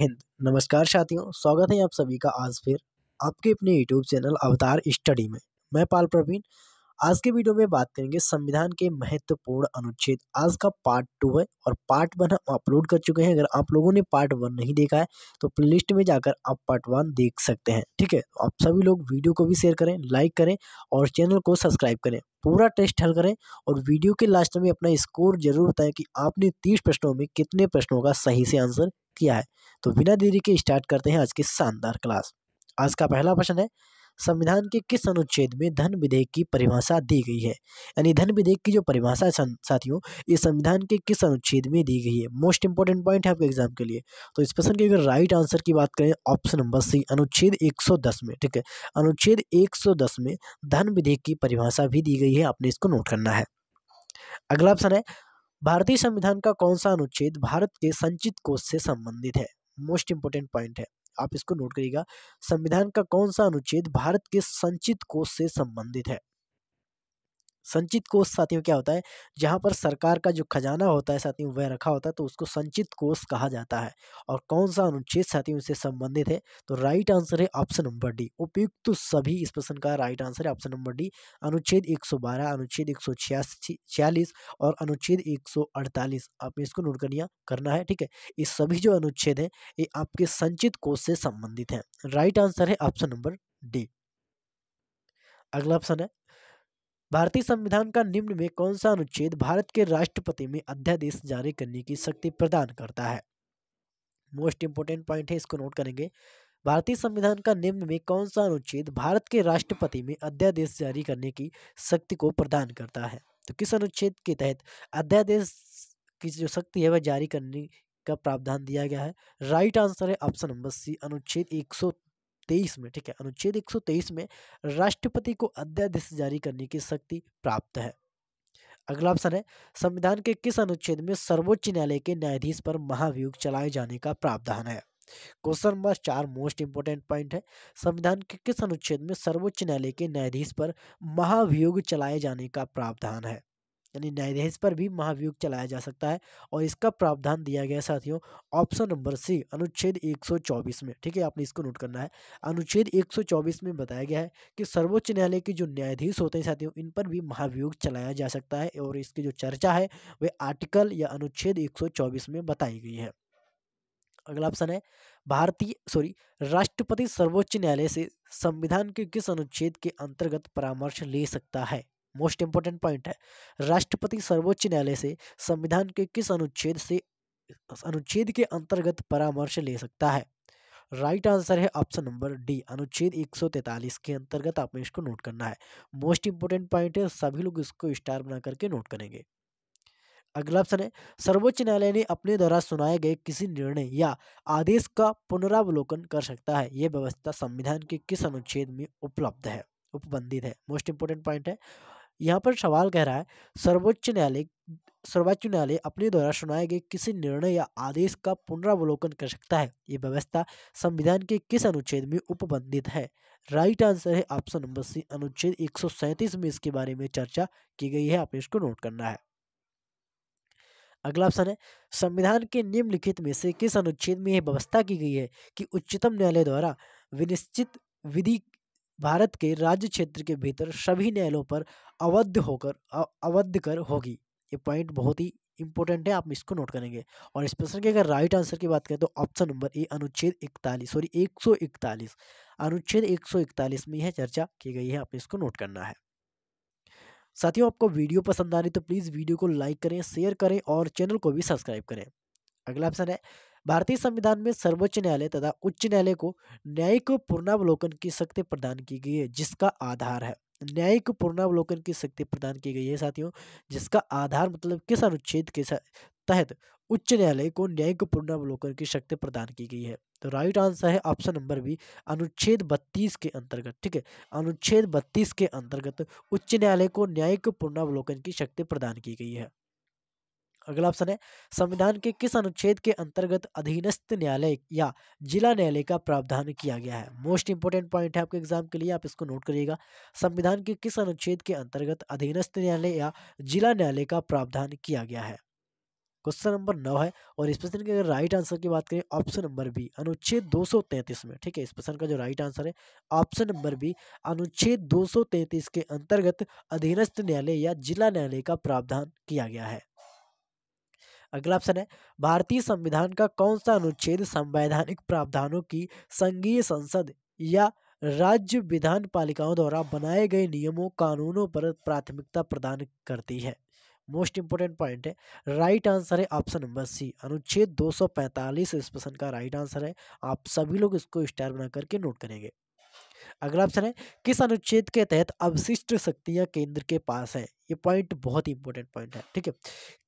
हिंद नमस्कार साथियों स्वागत है आप सभी का आज फिर आपके अपने यूट्यूब चैनल अवतार स्टडी में मैं पाल प्रवीण आज के वीडियो में बात करेंगे संविधान के महत्वपूर्ण अनुच्छेद आज का पार्ट टू है और पार्ट वन हम अपलोड कर चुके हैं अगर आप लोगों ने पार्ट वन नहीं देखा है तो प्लेलिस्ट में जाकर आप पार्ट वन देख सकते हैं ठीक है तो आप सभी लोग वीडियो को भी शेयर करें लाइक करें और चैनल को सब्सक्राइब करें पूरा टेस्ट हल करें और वीडियो के लास्ट में अपना स्कोर जरूर बताएं कि आपने तीस प्रश्नों में कितने प्रश्नों का सही से आंसर किया है तो बिना देरी के स्टार्ट करते हैं आज की शानदार क्लास आज का पहला प्रश्न है संविधान के किस अनुच्छेद में धन विधेयक की परिभाषा दी गई है यानी धन विधेयक की जो परिभाषा है साथियों ये संविधान के किस अनुच्छेद में दी गई है मोस्ट इंपॉर्टेंट पॉइंट है आपके एग्जाम के लिए तो इस प्रश्न के अगर राइट आंसर की बात करें ऑप्शन नंबर सी अनुच्छेद 110 में ठीक है अनुच्छेद 110 में धन विधेयक की परिभाषा भी दी गई है आपने इसको नोट करना है अगला ऑप्शन है भारतीय संविधान का कौन सा अनुच्छेद भारत के संचित कोष से संबंधित है मोस्ट इंपोर्टेंट पॉइंट है आप इसको नोट करिएगा संविधान का कौन सा अनुच्छेद भारत के संचित कोष से संबंधित है संचित कोष साथियों क्या होता है जहाँ पर सरकार का जो खजाना होता है साथियों वह रखा होता है तो उसको संचित कोष कहा जाता है और कौन सा अनुच्छेद साथियों से संबंधित है तो राइट आंसर है ऑप्शन नंबर डी उपयुक्त तो सभी इस प्रश्न का राइट आंसर है ऑप्शन नंबर डी अनुच्छेद 112 अनुच्छेद एक और अनुच्छेद एक आपने इसको नोट करिया करना है ठीक है ये सभी जो अनुच्छेद हैं ये आपके संचित कोष से संबंधित हैं राइट आंसर है ऑप्शन नंबर डी अगला ऑप्शन है भारतीय संविधान का निम्न में कौन सा अनुच्छेद भारत के राष्ट्रपति में अध्यादेश जारी करने की शक्ति प्रदान करता है मोस्ट इंपोर्टेंट पॉइंट है इसको नोट करेंगे भारतीय संविधान का निम्न में कौन सा अनुच्छेद भारत के राष्ट्रपति में अध्यादेश जारी करने की शक्ति को प्रदान करता है तो किस अनुच्छेद के तहत अध्यादेश की जो शक्ति है वह जारी करने का प्रावधान दिया गया है राइट आंसर है ऑप्शन नंबर सी अनुच्छेद एक 123 में ठीक है अनुच्छेद 123 में राष्ट्रपति को अध्यादेश जारी करने की शक्ति प्राप्त है अगला ऑप्शन है संविधान के किस अनुच्छेद में सर्वोच्च न्यायालय के न्यायाधीश पर महाभियोग चलाए जाने का प्रावधान है क्वेश्चन नंबर चार मोस्ट इंपोर्टेंट पॉइंट है संविधान के किस अनुच्छेद में सर्वोच्च न्यायालय के न्यायाधीश पर महाभियोग चलाए जाने का प्रावधान है यानी न्यायाधीश पर भी महाभियोग चलाया जा सकता है और इसका प्रावधान दिया गया साथियों ऑप्शन नंबर सी अनुच्छेद 124 में ठीक है आपने इसको नोट करना है अनुच्छेद 124 में बताया गया है कि सर्वोच्च न्यायालय के जो न्यायाधीश होते हैं साथियों इन पर भी महाभियोग चलाया जा सकता है और इसकी जो चर्चा है वे आर्टिकल या अनुच्छेद एक में बताई गई है अगला ऑप्शन है भारतीय सॉरी राष्ट्रपति सर्वोच्च न्यायालय से संविधान के किस अनुच्छेद के अंतर्गत परामर्श ले सकता है मोस्ट इम्पोर्टेंट पॉइंट है राष्ट्रपति सर्वोच्च न्यायालय से संविधान के किस अनुच्छेद से अनुच्छेद के अंतर्गत परामर्श ले सकता है राइट right आंसर है ऑप्शन नंबर डी अनुच्छेद 143 के अंतर्गत आपने इसको नोट करना है मोस्ट इंपोर्टेंट पॉइंट है सभी लोग इसको स्टार बना करके नोट करेंगे अगला ऑप्शन है सर्वोच्च न्यायालय ने अपने द्वारा सुनाए गए किसी निर्णय या आदेश का पुनरावलोकन कर सकता है यह व्यवस्था संविधान के किस अनुच्छेद में उपलब्ध है उपबंधित है मोस्ट इंपोर्टेंट पॉइंट है यहाँ पर सवाल कह रहा है सर्वोच्च न्यायालय सर्वोच्च न्यायालय अपने द्वारा सुनाए गए किसी निर्णय या आदेश का पुनरावलोकन कर सकता है ये व्यवस्था संविधान के किस अनुच्छेद में उपबंधित है राइट आंसर है ऑप्शन नंबर सी अनुच्छेद एक में इसके बारे में चर्चा की गई है आपने इसको नोट करना है अगला ऑप्शन है संविधान के निम्नलिखित में से किस अनुच्छेद में यह व्यवस्था की गई है कि उच्चतम न्यायालय द्वारा विनिश्चित विधि भारत के राज्य क्षेत्र के भीतर सभी न्यायालयों पर अवध होकर अवध कर होगी ये पॉइंट बहुत ही इंपॉर्टेंट है आप इसको नोट करेंगे और इस प्रश्न के अगर राइट आंसर की बात करें तो ऑप्शन नंबर ए अनुच्छेद इकतालीस सॉरी एक सौ इकतालीस अनुच्छेद एक सौ इकतालीस में यह चर्चा की गई है आपने इसको नोट करना है साथियों आपको वीडियो पसंद आ रही तो प्लीज़ वीडियो को लाइक करें शेयर करें और चैनल को भी सब्सक्राइब करें अगला ऑप्शन है भारतीय संविधान में सर्वोच्च न्यायालय तथा उच्च न्यायालय को न्यायिक पूर्णावलोकन की शक्ति प्रदान की गई है जिसका आधार है न्यायिक पूर्णावलोकन की शक्ति प्रदान की गई है साथियों जिसका आधार मतलब किस अनुच्छेद के तहत उच्च न्यायालय को न्यायिक पूर्णावलोकन की शक्ति प्रदान की गई है तो राइट आंसर है ऑप्शन नंबर बी अनुच्छेद 32 के अंतर्गत ठीक है अनुच्छेद 32 के अंतर्गत उच्च न्यायालय को न्यायिक पूर्णावलोकन की शक्ति प्रदान की गई है अगला ऑप्शन है संविधान के किस अनुच्छेद के अंतर्गत अधीनस्थ न्यायालय या जिला न्यायालय का प्रावधान किया गया है मोस्ट इंपोर्टेंट पॉइंट है आपके एग्जाम के लिए आप इसको नोट करिएगा संविधान के किस अनुच्छेद के अंतर्गत अधीनस्थ न्यायालय या जिला न्यायालय का प्रावधान किया गया है क्वेश्चन नंबर नौ है और इस प्रश्न के अगर राइट आंसर की बात करें ऑप्शन नंबर बी अनुच्छेद 233 में ठीक है इस प्रश्न का जो राइट आंसर है ऑप्शन नंबर बी अनुच्छेद 233 के अंतर्गत अधीनस्थ न्यायालय या जिला न्यायालय का प्रावधान किया गया है अगला ऑप्शन है भारतीय संविधान का कौन सा अनुच्छेद संवैधानिक प्रावधानों की संघीय संसद या राज्य विधान पालिकाओं द्वारा बनाए गए नियमों कानूनों पर प्राथमिकता प्रदान करती है मोस्ट इंपोर्टेंट पॉइंट है राइट आंसर है ऑप्शन नंबर सी अनुच्छेद 245 इस प्रश्न का राइट आंसर है आप सभी लोग इसको स्टार बना करके नोट करेंगे अगला ऑप्शन है किस अनुच्छेद के तहत अवशिष्ट शक्तियां केंद्र के पास हैं ये पॉइंट बहुत ही इंपॉर्टेंट पॉइंट है ठीक है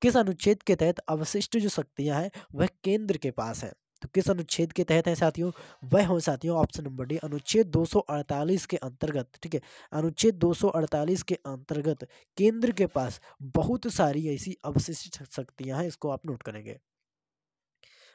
किस अनुच्छेद के तहत अवशिष्ट जो शक्तियां हैं वह केंद्र के पास हैं तो किस अनुच्छेद के तहत है साथियों वह हो साथियों ऑप्शन नंबर डी अनुच्छेद 248 के अंतर्गत ठीक है अनुच्छेद 248 के अंतर्गत केंद्र के पास बहुत सारी ऐसी अवशिष्ट शक्तियां हैं इसको आप नोट करेंगे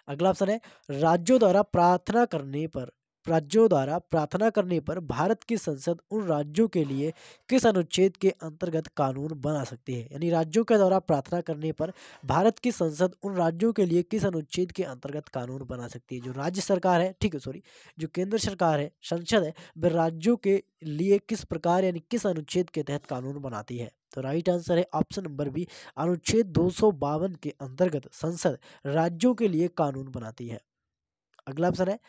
अगला ऑप्शन है राज्यों द्वारा प्रार्थना करने पर राज्यों द्वारा प्रार्थना करने पर भारत की संसद उन राज्यों के लिए किस अनुच्छेद के अंतर्गत कानून बना सकती है यानी राज्यों के द्वारा प्रार्थना करने पर भारत की संसद उन राज्यों के लिए किस अनुच्छेद के अंतर्गत कानून बना सकती है जो राज्य सरकार है ठीक है सॉरी जो केंद्र सरकार है संसद है वह राज्यों के लिए किस प्रकार यानी किस अनुच्छेद के तहत कानून बनाती है तो राइट आंसर है ऑप्शन नंबर बी अनुच्छेद दो के अंतर्गत संसद राज्यों के लिए कानून बनाती है अगला ऑप्शन है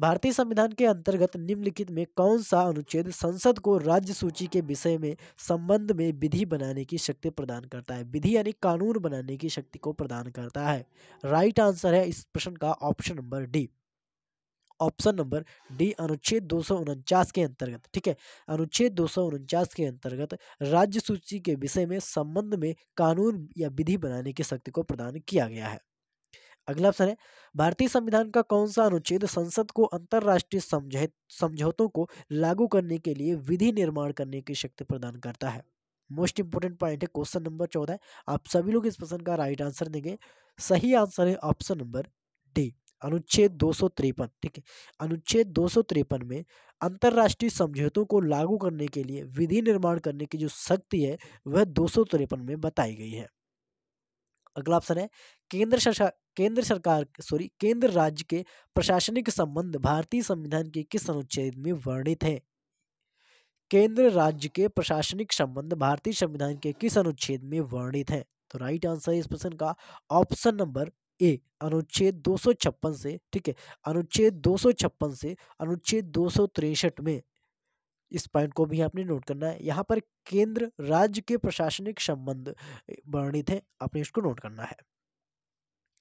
भारतीय संविधान के अंतर्गत निम्नलिखित में कौन सा अनुच्छेद संसद को राज्य सूची के विषय में संबंध में विधि बनाने की शक्ति प्रदान करता है विधि यानी कानून बनाने की शक्ति को प्रदान करता है राइट आंसर है इस प्रश्न का option number D option number D अनुच्छेद दो के अंतर्गत ठीक है अनुच्छेद दो के अंतर्गत राज्य सूची के विषय में संबंध में कानून या विधि बनाने की शक्ति को प्रदान किया गया है अगला ऑप्शन है भारतीय संविधान का कौन सा अनुच्छेद संसद को अंतर्राष्ट्रीय समझौतों को लागू करने के लिए विधि निर्माण करने की शक्ति प्रदान करता है मोस्ट इंपोर्टेंट पॉइंट है क्वेश्चन नंबर चौदह आप सभी लोग इस प्रश्न का राइट आंसर देंगे सही आंसर है ऑप्शन नंबर डी अनुच्छेद दो ठीक है अनुच्छेद दो में अंतर्राष्ट्रीय समझौतों को लागू करने के लिए विधि निर्माण करने की जो शक्ति है वह दो में बताई गई है अगला ऑप्शन है केंद्र शासक केंद्र सरकार सॉरी केंद्र राज्य के प्रशासनिक संबंध भारतीय संविधान के किस अनुच्छेद में वर्णित है केंद्र राज्य के प्रशासनिक संबंध भारतीय संविधान के किस अनुच्छेद में वर्णित तो है तो राइट आंसर इस प्रश्न का ऑप्शन नंबर ए अनुच्छेद 256 से ठीक है अनुच्छेद 256 से अनुच्छेद दो में इस पॉइंट को भी आपने नोट करना है यहाँ पर केंद्र राज्य के प्रशासनिक संबंध वर्णित है आपने इसको नोट करना है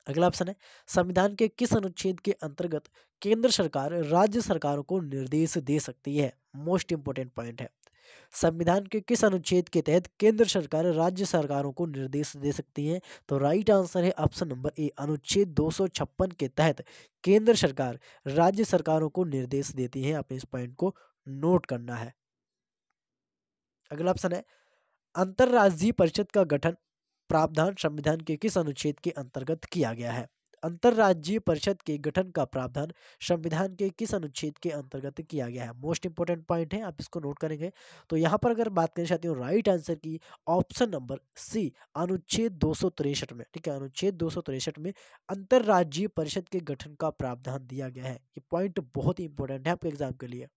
अगला ऑप्शन है संविधान के किस अनुच्छेद के अंतर्गत केंद्र सरकार राज्य सरकारों को निर्देश दे सकती है मोस्ट इंपोर्टेंट पॉइंट है संविधान के किस अनुच्छेद के तहत केंद्र सरकार राज्य सरकारों को निर्देश दे सकती है तो राइट आंसर है ऑप्शन नंबर ए अनुच्छेद दो के तहत केंद्र सरकार राज्य सरकारों को निर्देश देती है आपने इस पॉइंट को नोट करना है अगला ऑप्शन है अंतर्राज्यीय परिषद का गठन प्रावधान संविधान के किस अनुच्छेद के अंतर्गत किया गया है अंतर्राज्यीय परिषद के गठन का प्रावधान संविधान के किस अनुच्छेद के अंतर्गत किया गया है मोस्ट इंपोर्टेंट पॉइंट है आप इसको नोट करेंगे तो यहाँ पर अगर बात करना चाहते हो राइट आंसर की ऑप्शन नंबर सी अनुच्छेद दो में ठीक है अनुच्छेद दो में अंतर्राज्यीय परिषद के गठन का प्रावधान दिया गया है ये पॉइंट बहुत ही इंपॉर्टेंट है आपके एग्जाम के लिए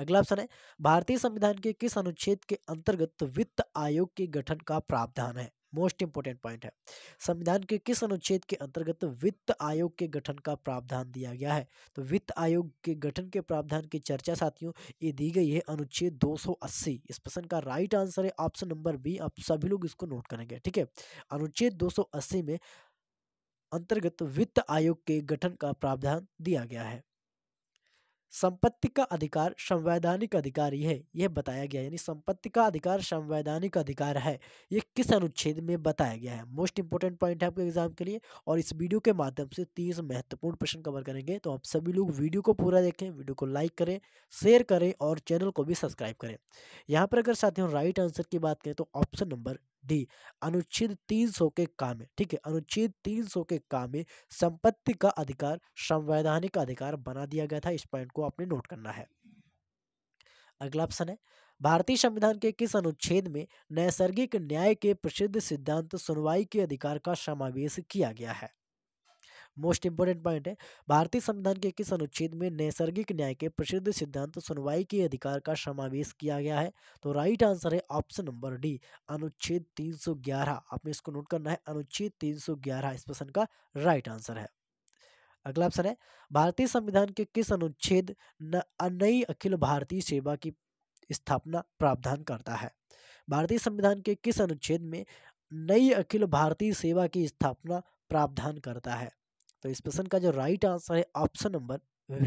अगला ऑप्शन है भारतीय संविधान के किस अनुच्छेद के अंतर्गत वित्त आयोग के गठन का प्रावधान है मोस्ट इंपोर्टेंट पॉइंट है संविधान के किस अनुच्छेद के अंतर्गत वित्त आयोग के गठन का प्रावधान दिया गया है तो वित्त आयोग के गठन के प्रावधान की चर्चा साथियों ये दी गई है अनुच्छेद 280 इस प्रश्न का राइट आंसर है ऑप्शन नंबर बी आप सभी लोग इसको नोट करेंगे ठीक है अनुच्छेद 280 में अंतर्गत वित्त आयोग के गठन का प्रावधान दिया गया है संपत्ति का अधिकार संवैधानिक अधिकार ही है यह बताया गया यानी संपत्ति का अधिकार संवैधानिक अधिकार है ये किस अनुच्छेद में बताया गया है मोस्ट इंपॉर्टेंट पॉइंट है आपके एग्जाम के लिए और इस वीडियो के माध्यम से तीस महत्वपूर्ण प्रश्न कवर करेंगे तो आप सभी लोग वीडियो को पूरा देखें वीडियो को लाइक करें शेयर करें और चैनल को भी सब्सक्राइब करें यहाँ पर अगर साथियों राइट आंसर की बात करें तो ऑप्शन नंबर डी अनुच्छेद 300 के काम में ठीक है अनुच्छेद 300 के काम में संपत्ति का अधिकार संवैधानिक अधिकार बना दिया गया था इस पॉइंट को आपने नोट करना है अगला ऑप्शन है भारतीय संविधान के किस अनुच्छेद में नैसर्गिक न्याय के प्रसिद्ध सिद्धांत सुनवाई के अधिकार का समावेश किया गया है मोस्ट इंपॉर्टेंट पॉइंट है भारतीय संविधान के किस अनुच्छेद में नैसर्गिक न्याय के प्रसिद्ध सिद्धांत सुनवाई के अधिकार का समावेश किया गया है तो राइट आंसर है ऑप्शन नंबर डी अनुच्छेद 311 आपने इसको नोट करना है अनुच्छेद 311 इस प्रश्न का राइट आंसर है अगला ऑप्शन है भारतीय संविधान के किस अनुच्छेद नई अखिल भारतीय सेवा की स्थापना प्रावधान करता है भारतीय संविधान के किस अनुच्छेद में नई अखिल भारतीय सेवा की स्थापना प्रावधान करता है तो इस प्रश्न का जो राइट आंसर है ऑप्शन नंबर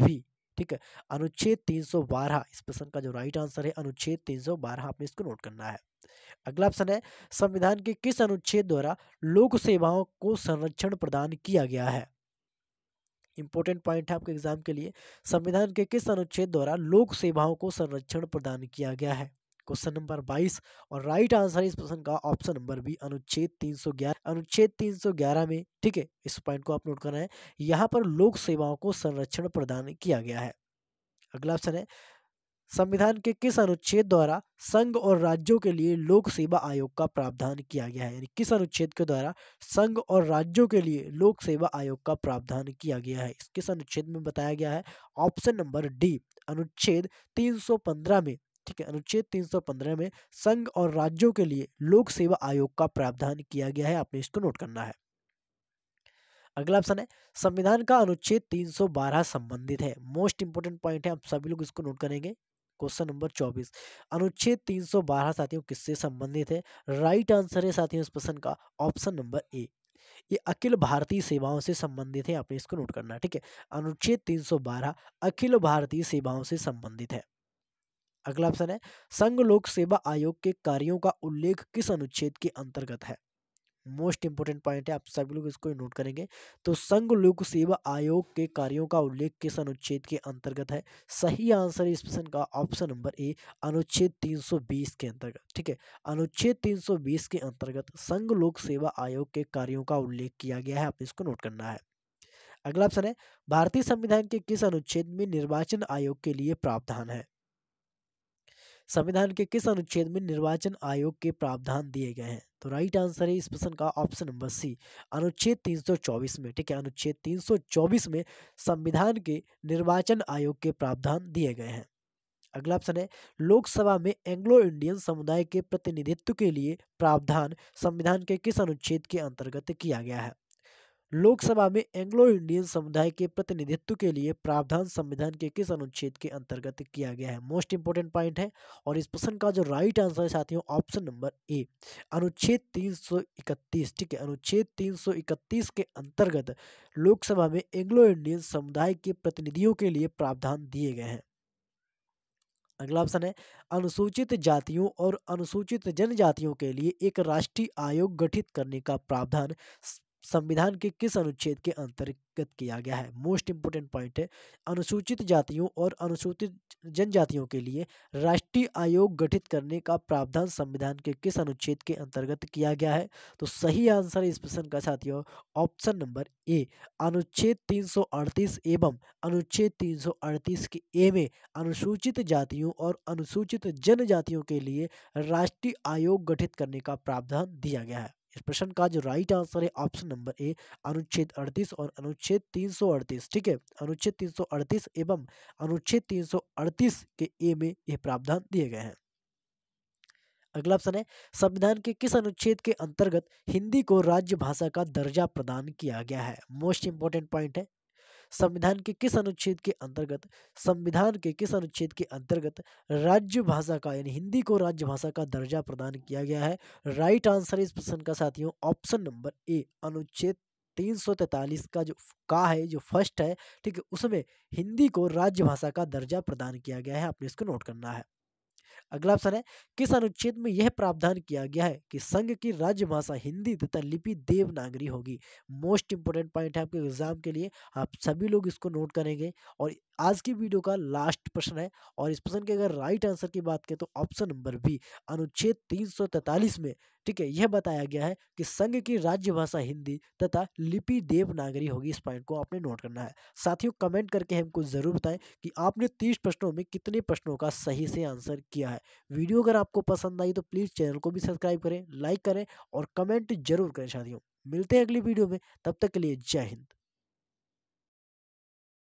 वी ठीक है अनुच्छेद 312 इस प्रश्न का जो राइट आंसर है अनुच्छेद 312 आपने इसको नोट करना है अगला ऑप्शन है संविधान के किस अनुच्छेद द्वारा लोक सेवाओं को संरक्षण प्रदान किया गया है इंपॉर्टेंट पॉइंट है आपके एग्जाम के लिए संविधान के किस अनुच्छेद द्वारा लोक सेवाओं को संरक्षण प्रदान किया गया है क्वेश्चन नंबर बाईस और राइट आंसर इस प्रश्न का ऑप्शन नंबर बी अनुच्छेद तीन सौ ग्यारह अनुच्छेद तीन सौ ग्यारह में ठीक है इस पॉइंट को आप नोट करना है यहाँ पर लोक सेवाओं को संरक्षण प्रदान किया गया है अगला ऑप्शन है संविधान के किस अनुच्छेद द्वारा संघ और राज्यों के लिए लोक सेवा आयोग का प्रावधान किया गया है यानी किस अनुच्छेद के द्वारा संघ और राज्यों के लिए लोक सेवा आयोग का प्रावधान किया गया है किस अनुच्छेद में बताया गया है ऑप्शन नंबर डी अनुच्छेद 315 में ठीक है अनुच्छेद 315 में संघ और राज्यों के लिए लोक सेवा आयोग का प्रावधान किया गया है आपने इसको नोट करना है अगला ऑप्शन है संविधान का अनुच्छेद 312 संबंधित है मोस्ट इंपोर्टेंट पॉइंट है आप सभी लोग इसको नोट करेंगे क्वेश्चन नंबर चौबीस अनुच्छेद 312 साथियों किससे संबंधित है राइट आंसर है साथियों इस प्रश्न का ऑप्शन नंबर ए ये अखिल भारतीय सेवाओं से संबंधित है आपने इसको नोट करना है ठीक है अनुच्छेद 312 अखिल भारतीय सेवाओं से संबंधित है अगला ऑप्शन है संघ लोक सेवा आयोग के कार्यों का उल्लेख किस अनुच्छेद के अंतर्गत है मोस्ट इंपोर्टेंट पॉइंट है आप सभी लोग इसको नोट करेंगे तो संघ लोक सेवा आयोग के कार्यों का उल्लेख किस अनुच्छेद के अंतर्गत है सही आंसर इस प्रश्न का ऑप्शन नंबर ए अनुच्छेद 320 के अंतर्गत ठीक है अनुच्छेद 320 के अंतर्गत संघ लोक सेवा आयोग के कार्यों का उल्लेख किया गया है आप इसको नोट करना है अगला ऑप्शन है भारतीय संविधान के किस अनुच्छेद में निर्वाचन आयोग के लिए प्रावधान है संविधान के किस अनुच्छेद में निर्वाचन आयोग के प्रावधान दिए गए हैं तो राइट आंसर है इस प्रश्न का ऑप्शन नंबर सी अनुच्छेद 324 में ठीक है अनुच्छेद 324 में संविधान के निर्वाचन आयोग के प्रावधान दिए गए हैं अगला ऑप्शन है लोकसभा में एंग्लो इंडियन समुदाय के प्रतिनिधित्व के लिए प्रावधान संविधान के किस अनुच्छेद के अंतर्गत किया गया है लोकसभा में एंग्लो इंडियन समुदाय के प्रतिनिधित्व के लिए प्रावधान संविधान के किस अनुच्छेद के अंतर्गत किया गया है मोस्ट इंपोर्टेंट पॉइंट है और इस प्रश्न का जो राइट आंसर है साथियों ऑप्शन नंबर ए अनुच्छेद 331 ठीक है अनुच्छेद 331 के अंतर्गत लोकसभा में एंग्लो इंडियन समुदाय के प्रतिनिधियों के लिए प्रावधान दिए गए हैं अगला ऑप्शन है अनुसूचित जातियों और अनुसूचित जनजातियों के लिए एक राष्ट्रीय आयोग गठित करने का प्रावधान संविधान के किस अनुच्छेद के अंतर्गत किया गया है मोस्ट इंपोर्टेंट पॉइंट है अनुसूचित जातियों और अनुसूचित जनजातियों के लिए राष्ट्रीय आयोग गठित करने का प्रावधान संविधान के किस अनुच्छेद के अंतर्गत किया गया है तो सही आंसर इस प्रश्न का साथियों ऑप्शन नंबर ए अनुच्छेद 338 एवं अनुच्छेद 338 के ए में अनुसूचित जातियों और अनुसूचित जनजातियों के लिए राष्ट्रीय आयोग गठित करने का प्रावधान दिया गया है इस प्रश्न का जो राइट आंसर है ऑप्शन नंबर ए अनुच्छेद अड़तीस और अनुच्छेद तीन सौ अड़तीस ठीक है अनुच्छेद तीन सौ अड़तीस एवं अनुच्छेद तीन सौ अड़तीस के ए में यह प्रावधान दिए गए हैं अगला ऑप्शन है संविधान के किस अनुच्छेद के अंतर्गत हिंदी को राज्य भाषा का दर्जा प्रदान किया गया है मोस्ट इंपॉर्टेंट पॉइंट है संविधान के किस अनुच्छेद के अंतर्गत संविधान के किस अनुच्छेद के अंतर्गत राज्य भाषा का यानी हिंदी को राज्य भाषा का दर्जा प्रदान किया गया है राइट आंसर इस प्रश्न का साथियों ऑप्शन नंबर ए अनुच्छेद तीन सौ तैतालीस का जो का है जो फर्स्ट है ठीक है उसमें हिंदी को राज्य भाषा का दर्जा प्रदान किया गया है आपने इसको नोट करना है अगला ऑप्शन है किस अनुच्छेद में यह प्रावधान किया गया है कि संघ की राज्य भाषा हिंदी तथा लिपि देवनागरी होगी मोस्ट इंपोर्टेंट पॉइंट है आपके एग्जाम के लिए आप सभी लोग इसको नोट करेंगे और आज की वीडियो का लास्ट प्रश्न है और इस प्रश्न के अगर राइट आंसर की बात करें तो ऑप्शन नंबर बी अनुच्छेद 343 में ठीक है यह बताया गया है कि संघ की राज्य भाषा हिंदी तथा लिपि देवनागरी होगी इस पॉइंट को आपने नोट करना है साथियों कमेंट करके हमको ज़रूर बताएं कि आपने तीस प्रश्नों में कितने प्रश्नों का सही से आंसर किया है वीडियो अगर आपको पसंद आई तो प्लीज़ चैनल को भी सब्सक्राइब करें लाइक करें और कमेंट जरूर करें साथियों मिलते हैं अगली वीडियो में तब तक के लिए जय हिंद